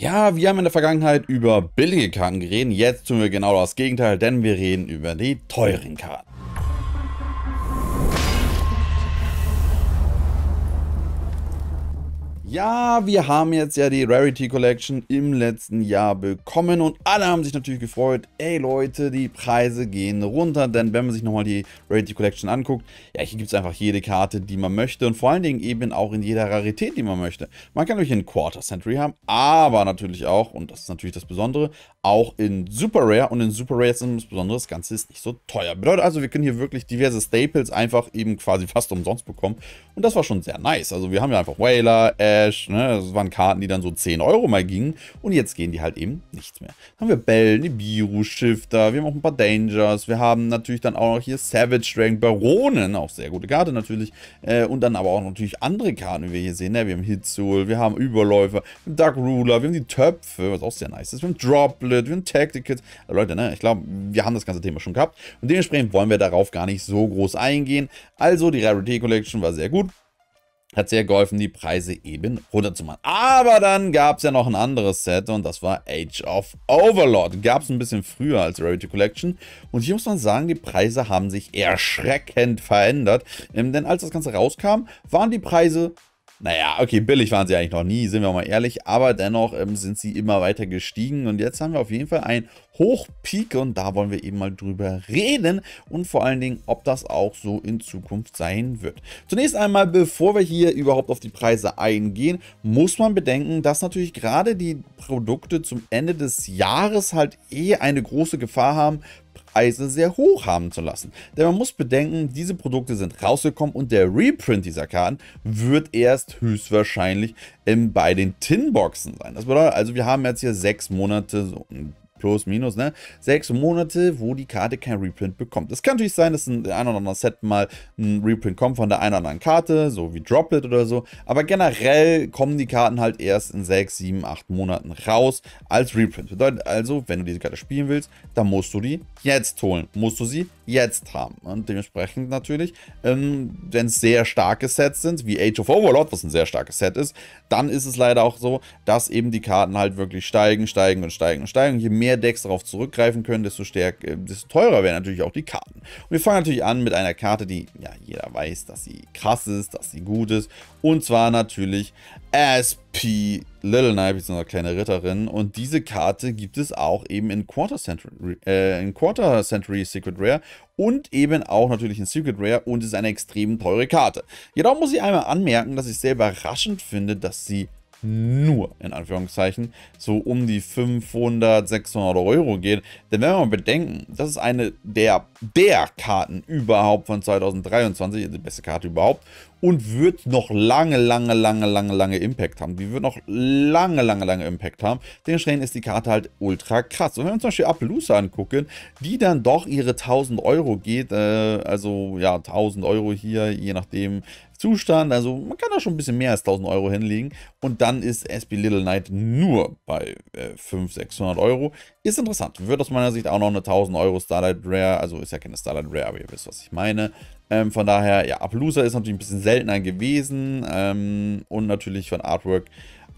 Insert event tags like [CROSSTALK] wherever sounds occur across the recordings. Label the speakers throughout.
Speaker 1: Ja, wir haben in der Vergangenheit über billige Karten geredet, jetzt tun wir genau das Gegenteil, denn wir reden über die teuren Karten. Ja, wir haben jetzt ja die Rarity Collection im letzten Jahr bekommen und alle haben sich natürlich gefreut, ey Leute, die Preise gehen runter, denn wenn man sich nochmal die Rarity Collection anguckt, ja, hier gibt es einfach jede Karte, die man möchte und vor allen Dingen eben auch in jeder Rarität, die man möchte. Man kann natürlich in Quarter Century haben, aber natürlich auch, und das ist natürlich das Besondere, auch in Super Rare und in Super Rare ist insbesondere das Ganze ist nicht so teuer. Bedeutet also, wir können hier wirklich diverse Staples einfach eben quasi fast umsonst bekommen und das war schon sehr nice. Also wir haben ja einfach Whaler, äh, Cash, ne? Das waren Karten, die dann so 10 Euro mal gingen. Und jetzt gehen die halt eben nichts mehr. Dann haben wir Bell, Nibiru, Shifter, wir haben auch ein paar Dangers. Wir haben natürlich dann auch noch hier Savage Dragon, Baronen, auch sehr gute Karte natürlich. Äh, und dann aber auch natürlich andere Karten, wie wir hier sehen. Ne? Wir haben Hitzul, wir haben Überläufer, wir haben Dark Ruler, wir haben die Töpfe, was auch sehr nice ist. Wir haben Droplet, wir haben Tacticals. Also Leute, ne? Ich glaube, wir haben das ganze Thema schon gehabt. Und dementsprechend wollen wir darauf gar nicht so groß eingehen. Also, die Rarity Collection war sehr gut hat sehr geholfen, die Preise eben runterzumachen. Aber dann gab es ja noch ein anderes Set und das war Age of Overlord. Gab es ein bisschen früher als Rarity Collection. Und hier muss man sagen, die Preise haben sich erschreckend verändert. Ähm, denn als das Ganze rauskam, waren die Preise naja, okay, billig waren sie eigentlich noch nie, sind wir mal ehrlich, aber dennoch ähm, sind sie immer weiter gestiegen und jetzt haben wir auf jeden Fall ein hochpieke und da wollen wir eben mal drüber reden und vor allen Dingen, ob das auch so in Zukunft sein wird. Zunächst einmal, bevor wir hier überhaupt auf die Preise eingehen, muss man bedenken, dass natürlich gerade die Produkte zum Ende des Jahres halt eh eine große Gefahr haben, Preise sehr hoch haben zu lassen. Denn man muss bedenken, diese Produkte sind rausgekommen und der Reprint dieser Karten wird erst höchstwahrscheinlich ähm, bei den Tinboxen sein. Das bedeutet also, wir haben jetzt hier sechs Monate so ein plus, minus, ne? Sechs Monate, wo die Karte kein Reprint bekommt. Es kann natürlich sein, dass ein, ein oder anderes Set mal ein Reprint kommt von der einen oder anderen Karte, so wie Droplet oder so. Aber generell kommen die Karten halt erst in sechs, sieben, acht Monaten raus als Reprint. Bedeutet also, wenn du diese Karte spielen willst, dann musst du die jetzt holen. Musst du sie jetzt haben. Und dementsprechend natürlich, ähm, wenn es sehr starke Sets sind, wie Age of Overlord, was ein sehr starkes Set ist, dann ist es leider auch so, dass eben die Karten halt wirklich steigen, steigen und steigen und steigen. Und je mehr Decks darauf zurückgreifen können, desto, stärk, äh, desto teurer werden natürlich auch die Karten. Und wir fangen natürlich an mit einer Karte, die ja jeder weiß, dass sie krass ist, dass sie gut ist. Und zwar natürlich As P. Little Knight, ist eine kleine Ritterin. Und diese Karte gibt es auch eben in Quarter Century, äh, in Quarter Century Secret Rare und eben auch natürlich in Secret Rare und ist eine extrem teure Karte. Jedoch muss ich einmal anmerken, dass ich sehr überraschend finde, dass sie
Speaker 2: nur
Speaker 1: in Anführungszeichen so um die 500, 600 Euro geht. Denn wenn wir mal bedenken, das ist eine der, der Karten überhaupt von 2023, die beste Karte überhaupt und wird noch lange, lange, lange, lange, lange Impact haben. Die wird noch lange, lange, lange Impact haben. Dementsprechend ist die Karte halt ultra krass. Und wenn wir zum Beispiel Appaloosa angucken, die dann doch ihre 1000 Euro geht, äh, also ja, 1000 Euro hier, je nachdem, Zustand. Also man kann da schon ein bisschen mehr als 1000 Euro hinlegen. Und dann ist SB Little Knight nur bei äh, 500, 600 Euro. Ist interessant. Wird aus meiner Sicht auch noch eine 1000 Euro Starlight Rare. Also ist ja keine Starlight Rare, aber ihr wisst, was ich meine. Ähm, von daher, ja, Ablusa ist natürlich ein bisschen seltener gewesen. Ähm, und natürlich von Artwork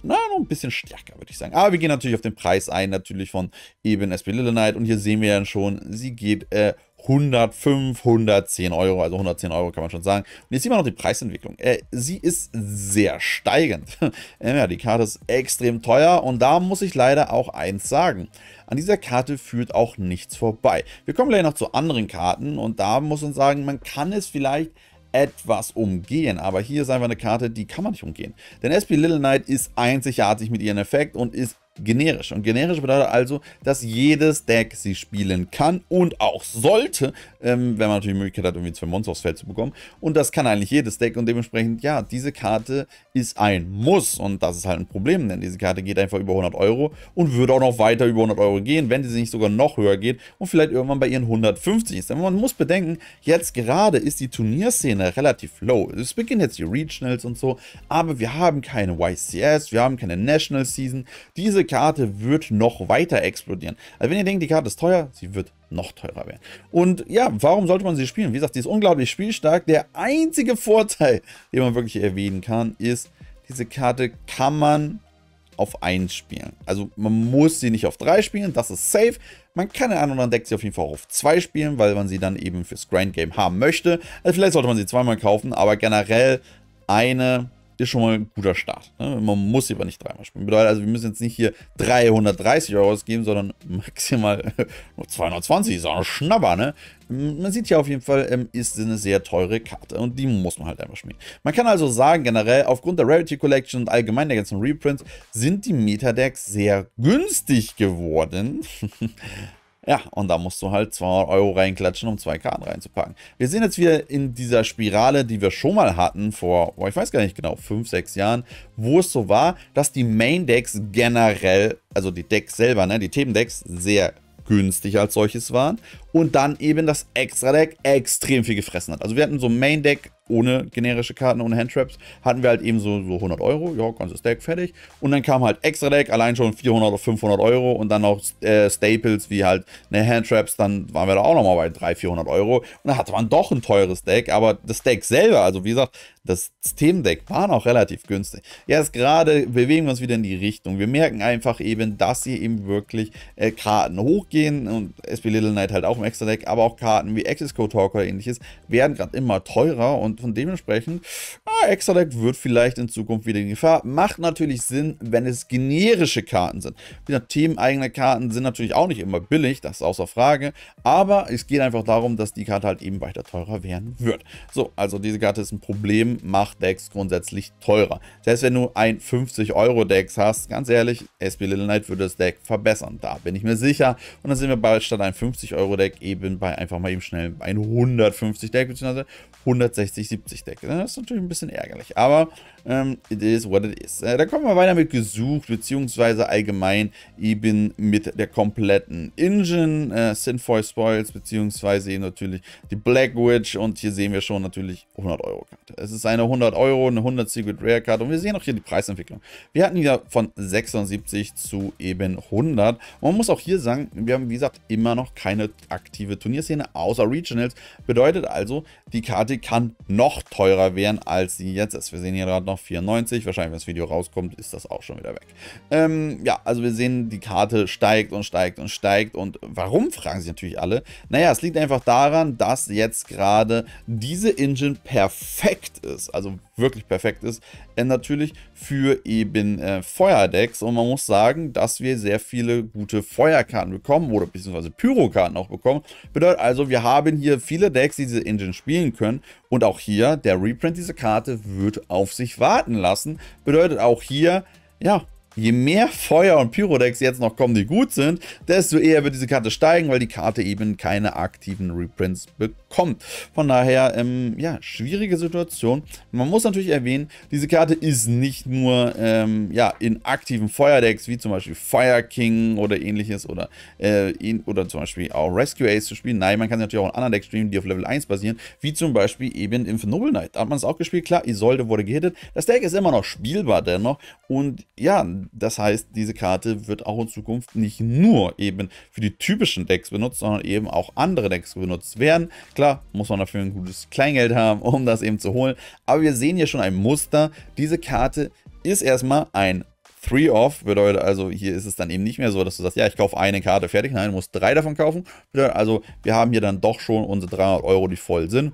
Speaker 1: na, noch ein bisschen stärker, würde ich sagen. Aber wir gehen natürlich auf den Preis ein, natürlich von eben SP Little Knight. Und hier sehen wir dann schon, sie geht äh, 105, 110 Euro, also 110 Euro kann man schon sagen. Und jetzt sieht man noch die Preisentwicklung. Äh, sie ist sehr steigend. [LAUGHS] ja, die Karte ist extrem teuer und da muss ich leider auch eins sagen. An dieser Karte führt auch nichts vorbei. Wir kommen gleich noch zu anderen Karten und da muss man sagen, man kann es vielleicht etwas umgehen, aber hier ist einfach eine Karte, die kann man nicht umgehen. Denn SP Little Knight ist einzigartig mit ihrem Effekt und ist generisch. Und generisch bedeutet also, dass jedes Deck sie spielen kann und auch sollte, ähm, wenn man natürlich die Möglichkeit hat, irgendwie zwei Monster aufs Feld zu bekommen. Und das kann eigentlich jedes Deck und dementsprechend, ja, diese Karte ist ein Muss und das ist halt ein Problem, denn diese Karte geht einfach über 100 Euro und würde auch noch weiter über 100 Euro gehen, wenn sie nicht sogar noch höher geht und vielleicht irgendwann bei ihren 150 ist. Denn man muss bedenken, jetzt gerade ist die Turnierszene relativ low. Es beginnen jetzt die Regionals und so, aber wir haben keine YCS, wir haben keine National Season. Diese Karte wird noch weiter explodieren. Also wenn ihr denkt, die Karte ist teuer, sie wird noch teurer werden. Und ja, warum sollte man sie spielen? Wie gesagt, die ist unglaublich spielstark. Der einzige Vorteil, den man wirklich erwähnen kann, ist, diese Karte kann man auf 1 spielen. Also man muss sie nicht auf 3 spielen, das ist safe. Man kann in einem anderen Deck sie auf jeden Fall auch auf 2 spielen, weil man sie dann eben fürs Grand Game haben möchte. Also vielleicht sollte man sie zweimal kaufen, aber generell eine ist schon mal ein guter Start. Ne? Man muss sie aber nicht dreimal spielen. Bedeutet also, wir müssen jetzt nicht hier 330 Euro ausgeben, sondern [LAUGHS] maximal 220, äh, ist auch ein Schnabber. ne? Man sieht hier auf jeden Fall, ähm, ist eine sehr teure Karte und die muss man halt einmal spielen. Man kann also sagen, generell, aufgrund der Rarity Collection und allgemein der ganzen Reprints, sind die Meta-Decks sehr günstig geworden. [LAUGHS] Ja, und da musst du halt 200 Euro reinklatschen, um zwei Karten reinzupacken. Wir sind jetzt wieder in dieser Spirale, die wir schon mal hatten, vor, oh, ich weiß gar nicht genau, 5, 6 Jahren, wo es so war, dass die Main Decks generell, also die Decks selber, ne, die Themendecks, sehr günstig als solches waren. Und dann eben das Extra-Deck extrem viel gefressen hat. Also wir hatten so ein Main-Deck ohne generische Karten, ohne Handtraps, hatten wir halt eben so, so 100 Euro, ja, ganzes Deck, fertig. Und dann kam halt extra Deck, allein schon 400 oder 500 Euro und dann noch äh, Staples wie halt eine Handtraps, dann waren wir da auch nochmal bei 300, 400 Euro. Und dann hatte man doch ein teures Deck, aber das Deck selber, also wie gesagt, das Systemdeck war noch relativ günstig. Jetzt gerade bewegen wir uns wieder in die Richtung. Wir merken einfach eben, dass hier eben wirklich äh, Karten hochgehen und SP Little Knight halt auch im Extra Deck, aber auch Karten wie Access Code Talk oder ähnliches werden gerade immer teurer und und von dementsprechend, ah, Deck wird vielleicht in Zukunft wieder in Gefahr. Macht natürlich Sinn, wenn es generische Karten sind. Wieder themeneigene Karten sind natürlich auch nicht immer billig, das ist außer Frage. Aber es geht einfach darum, dass die Karte halt eben weiter teurer werden wird. So, also diese Karte ist ein Problem, macht Decks grundsätzlich teurer. Selbst wenn du ein 50 euro deck hast, ganz ehrlich, SP Little Knight würde das Deck verbessern. Da bin ich mir sicher. Und dann sind wir bald statt ein 50-Euro-Deck eben bei einfach mal eben schnell ein 150-Deck, bzw. 160 60-70 Deck. Das ist natürlich ein bisschen ärgerlich, aber ähm, it is what it is. Äh, da kommen wir weiter mit gesucht, beziehungsweise allgemein eben mit der kompletten Engine, äh, Sinfoil Spoils, beziehungsweise eben natürlich die Black Witch und hier sehen wir schon natürlich 100 Euro Karte. Es ist eine 100 Euro, eine 100 Secret Rare Karte und wir sehen auch hier die Preisentwicklung. Wir hatten hier von 76 zu eben 100. Und man muss auch hier sagen, wir haben wie gesagt immer noch keine aktive Turnierszene außer Regionals. Bedeutet also, die Karte kann noch teurer wären, als sie jetzt ist. Wir sehen hier gerade noch 94. Wahrscheinlich, wenn das Video rauskommt, ist das auch schon wieder weg. Ähm, ja, also wir sehen, die Karte steigt und steigt und steigt. Und warum, fragen sich natürlich alle. Naja, es liegt einfach daran, dass jetzt gerade diese Engine perfekt ist. Also wirklich perfekt ist. Äh, natürlich für eben äh, Feuerdecks. Und man muss sagen, dass wir sehr viele gute Feuerkarten bekommen oder beziehungsweise Pyrokarten auch bekommen. Bedeutet also, wir haben hier viele Decks, die diese Engine spielen können und auch hier, der Reprint dieser Karte wird auf sich warten lassen. Bedeutet auch hier, ja, je mehr Feuer- und Pyrodecks jetzt noch kommen, die gut sind, desto eher wird diese Karte steigen, weil die Karte eben keine aktiven Reprints bekommt. Von daher, ähm, ja, schwierige Situation. Man muss natürlich erwähnen, diese Karte ist nicht nur ähm, ja, in aktiven Feuerdecks, wie zum Beispiel Fire King oder ähnliches oder, äh, in, oder zum Beispiel auch Rescue Ace zu spielen. Nein, man kann sie natürlich auch in anderen Decks streamen, die auf Level 1 basieren, wie zum Beispiel eben im Noble Knight. Da hat man es auch gespielt, klar, Isolde wurde gehittet. Das Deck ist immer noch spielbar dennoch und ja, das heißt, diese Karte wird auch in Zukunft nicht nur eben für die typischen Decks benutzt, sondern eben auch andere Decks benutzt werden. Klar, muss man dafür ein gutes Kleingeld haben, um das eben zu holen. Aber wir sehen hier schon ein Muster. Diese Karte ist erstmal ein 3-Off, bedeutet also, hier ist es dann eben nicht mehr so, dass du sagst, ja, ich kaufe eine Karte, fertig. Nein, du musst drei davon kaufen. Bedeutet also, wir haben hier dann doch schon unsere 300 Euro, die voll sind.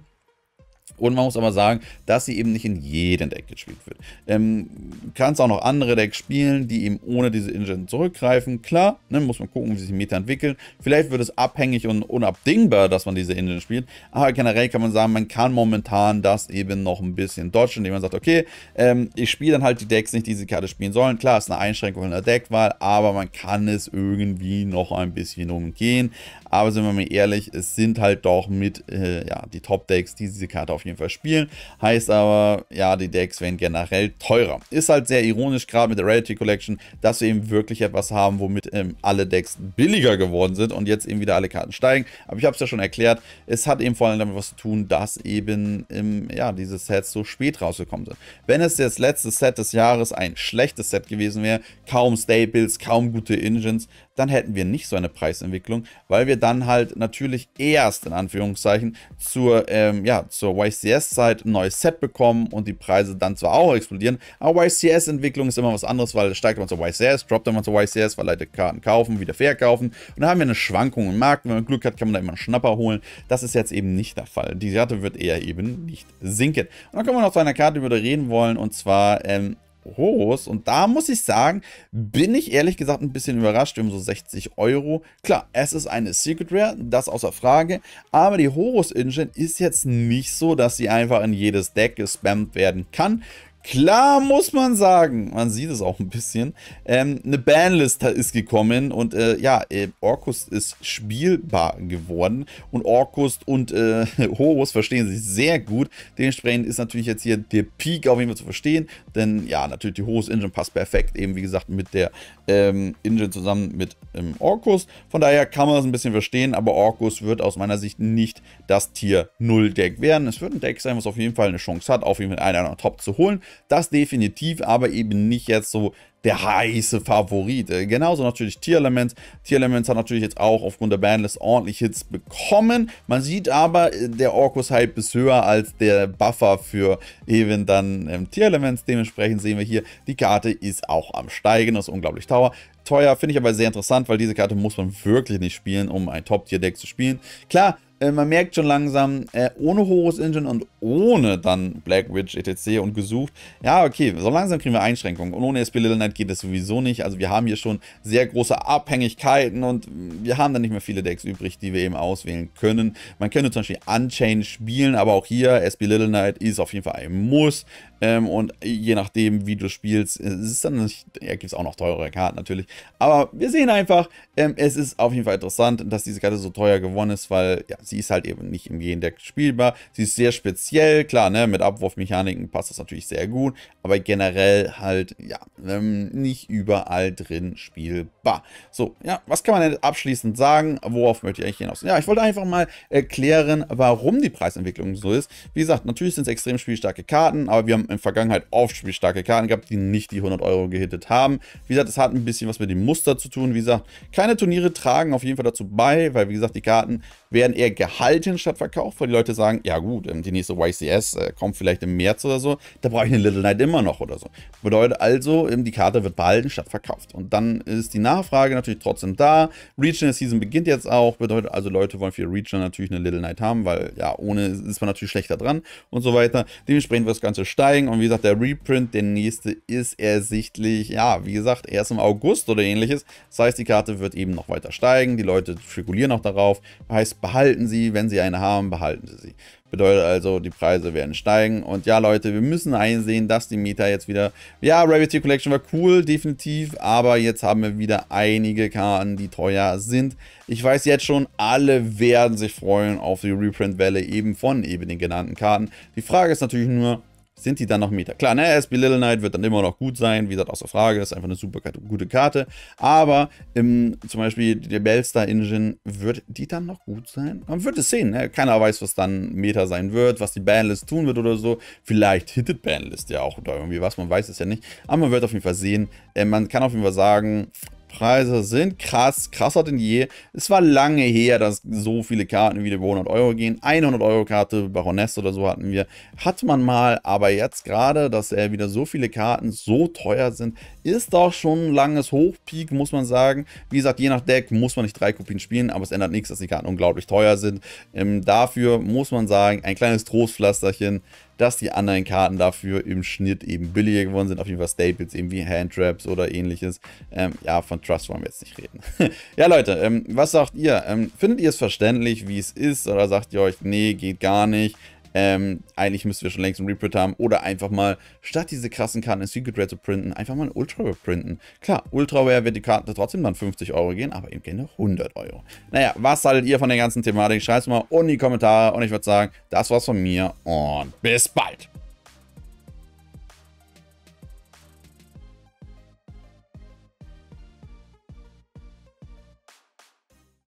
Speaker 1: Und man muss aber sagen, dass sie eben nicht in jedem Deck gespielt wird. Ähm, kannst auch noch andere Decks spielen, die eben ohne diese Engine zurückgreifen. Klar, ne, muss man gucken, wie sich die Meta entwickeln. Vielleicht wird es abhängig und unabdingbar, dass man diese Engine spielt. Aber generell kann man sagen, man kann momentan das eben noch ein bisschen dodgen, indem man sagt, okay, ähm, ich spiele dann halt die Decks nicht, die diese Karte spielen sollen. Klar, ist eine Einschränkung in der Deckwahl, aber man kann es irgendwie noch ein bisschen umgehen. Aber sind wir mal ehrlich, es sind halt doch mit äh, ja, die Top-Decks, die diese Karte auf jeden Fall spielen. Heißt aber, ja, die Decks werden generell teurer. Ist halt sehr ironisch, gerade mit der Reality Collection, dass wir eben wirklich etwas haben, womit ähm, alle Decks billiger geworden sind und jetzt eben wieder alle Karten steigen. Aber ich habe es ja schon erklärt, es hat eben vor allem damit was zu tun, dass eben ähm, ja, diese Sets so spät rausgekommen sind. Wenn es das letzte Set des Jahres ein schlechtes Set gewesen wäre, kaum Staples, kaum gute Engines, dann hätten wir nicht so eine Preisentwicklung, weil wir dann halt natürlich erst in Anführungszeichen zur, ähm, ja, zur YCS-Zeit ein neues Set bekommen und die Preise dann zwar auch explodieren, aber YCS-Entwicklung ist immer was anderes, weil steigt man zur YCS, droppt man zur YCS, weil Leute Karten kaufen, wieder verkaufen und dann haben wir eine Schwankung im Markt. Wenn man Glück hat, kann man da immer einen Schnapper holen. Das ist jetzt eben nicht der Fall. Die Karte wird eher eben nicht sinken. Und dann kommen wir noch zu einer Karte, über die wir reden wollen und zwar ähm, Roros. Und da muss ich sagen, bin ich ehrlich gesagt ein bisschen überrascht um so 60 Euro. Klar, es ist eine Secret Rare, das außer Frage. Aber die Horus Engine ist jetzt nicht so, dass sie einfach in jedes Deck gespammt werden kann. Klar muss man sagen, man sieht es auch ein bisschen, ähm, eine Banlist ist gekommen und äh, ja, äh, Orkus ist spielbar geworden und Orkus und äh, [LAUGHS] Horus verstehen sich sehr gut. Dementsprechend ist natürlich jetzt hier der Peak auf jeden Fall zu verstehen, denn ja, natürlich die Horus Engine passt perfekt, eben wie gesagt mit der ähm, Engine zusammen mit ähm, Orkus. Von daher kann man das ein bisschen verstehen, aber Orkus wird aus meiner Sicht nicht das Tier 0 Deck werden. Es wird ein Deck sein, was auf jeden Fall eine Chance hat, auf jeden Fall einen einer Top zu holen. Das definitiv, aber eben nicht jetzt so der heiße Favorit. Äh, genauso natürlich Tier Elements. Tier Elements hat natürlich jetzt auch aufgrund der Bandlist ordentlich Hits bekommen. Man sieht aber, äh, der Orkus Hype ist höher als der Buffer für eben dann ähm, Tier Elements. Dementsprechend sehen wir hier, die Karte ist auch am Steigen, das ist unglaublich teuer. Teuer finde ich aber sehr interessant, weil diese Karte muss man wirklich nicht spielen, um ein Top-Tier-Deck zu spielen. Klar, äh, man merkt schon langsam, äh, ohne Horus Engine und ohne dann Black Witch etc. und gesucht. Ja, okay, so langsam kriegen wir Einschränkungen. Und ohne SP Little Knight geht das sowieso nicht. Also wir haben hier schon sehr große Abhängigkeiten und wir haben dann nicht mehr viele Decks übrig, die wir eben auswählen können. Man könnte zum Beispiel Unchained spielen, aber auch hier SP Little Knight ist auf jeden Fall ein Muss. Ähm, und je nachdem, wie du spielst, ist dann nicht, ja, gibt es auch noch teurere Karten natürlich. Aber wir sehen einfach, ähm, es ist auf jeden Fall interessant, dass diese Karte so teuer gewonnen ist, weil ja, sie ist halt eben nicht im jeden spielbar. Sie ist sehr speziell, klar, ne, mit Abwurfmechaniken passt das natürlich sehr gut, aber generell halt, ja, ähm, nicht überall drin spielbar. So, ja, was kann man denn abschließend sagen? Worauf möchte ich eigentlich hinaus? Ja, ich wollte einfach mal erklären, warum die Preisentwicklung so ist. Wie gesagt, natürlich sind es extrem spielstarke Karten, aber wir haben in der Vergangenheit oft spielstarke Karten gehabt, die nicht die 100 Euro gehittet haben. Wie gesagt, es hat ein bisschen was mit dem Muster zu tun. Wie gesagt, keine Turniere tragen auf jeden Fall dazu bei, weil wie gesagt, die Karten werden eher gehalten statt verkauft, weil die Leute sagen, ja gut, ähm, die nächste YCS äh, kommt vielleicht im März oder so, da brauche ich eine Little Night immer noch oder so. Bedeutet also, ähm, die Karte wird behalten statt verkauft. Und dann ist die Nachfrage natürlich trotzdem da. Regional Season beginnt jetzt auch, bedeutet also, Leute wollen für Regional natürlich eine Little Night haben, weil ja, ohne ist man natürlich schlechter dran und so weiter. Dementsprechend wird das Ganze steigen und wie gesagt, der Reprint, der nächste ist ersichtlich, ja, wie gesagt, erst im August oder ähnliches. Das heißt, die Karte wird eben noch weiter steigen, die Leute spekulieren auch darauf, heißt, behalten sie, wenn sie eine haben, behalten sie sie. Bedeutet also, die Preise werden steigen. Und ja, Leute, wir müssen einsehen, dass die Meta jetzt wieder... Ja, Rarity Collection war cool, definitiv. Aber jetzt haben wir wieder einige Karten, die teuer sind. Ich weiß jetzt schon, alle werden sich freuen auf die Reprint-Welle eben von eben den genannten Karten. Die Frage ist natürlich nur, sind die dann noch Meter? Klar, ne, SB Little Knight wird dann immer noch gut sein, wie gesagt, außer Frage, ist einfach eine super gute Karte. Aber im, ähm, zum Beispiel die Bellstar Engine, wird die dann noch gut sein? Man wird es sehen, ne? keiner weiß, was dann Meter sein wird, was die Banlist tun wird oder so. Vielleicht hittet Banlist ja auch oder irgendwie was, man weiß es ja nicht. Aber man wird auf jeden Fall sehen, äh, man kann auf jeden Fall sagen, Preise sind krass, krasser denn je. Es war lange her, dass so viele Karten wieder über 100 Euro gehen. 100 Euro Karte, Baroness oder so hatten wir. Hat man mal, aber jetzt gerade, dass er wieder so viele Karten so teuer sind, ist doch schon ein langes Hochpeak, muss man sagen. Wie gesagt, je nach Deck muss man nicht drei Kopien spielen, aber es ändert nichts, dass die Karten unglaublich teuer sind. Ähm, dafür muss man sagen, ein kleines Trostpflasterchen dass die anderen Karten dafür im Schnitt eben billiger geworden sind. Auf jeden Fall Staples eben wie Handtraps oder ähnliches. Ähm, ja, von Trust wollen wir jetzt nicht reden. [LAUGHS] ja, Leute, ähm, was sagt ihr? Ähm, findet ihr es verständlich, wie es ist? Oder sagt ihr euch, nee, geht gar nicht? Ähm, eigentlich müssten wir schon längst einen Reprint haben oder einfach mal statt diese krassen Karten in Secret Rare zu printen, einfach mal ein Ultra Rare printen. Klar, Ultra Rare wird die Karte trotzdem dann 50 Euro gehen, aber eben gerne 100 Euro. Naja, was haltet ihr von der ganzen Thematik? Schreibt es mal unten in die Kommentare und ich würde sagen, das war's von mir und bis bald.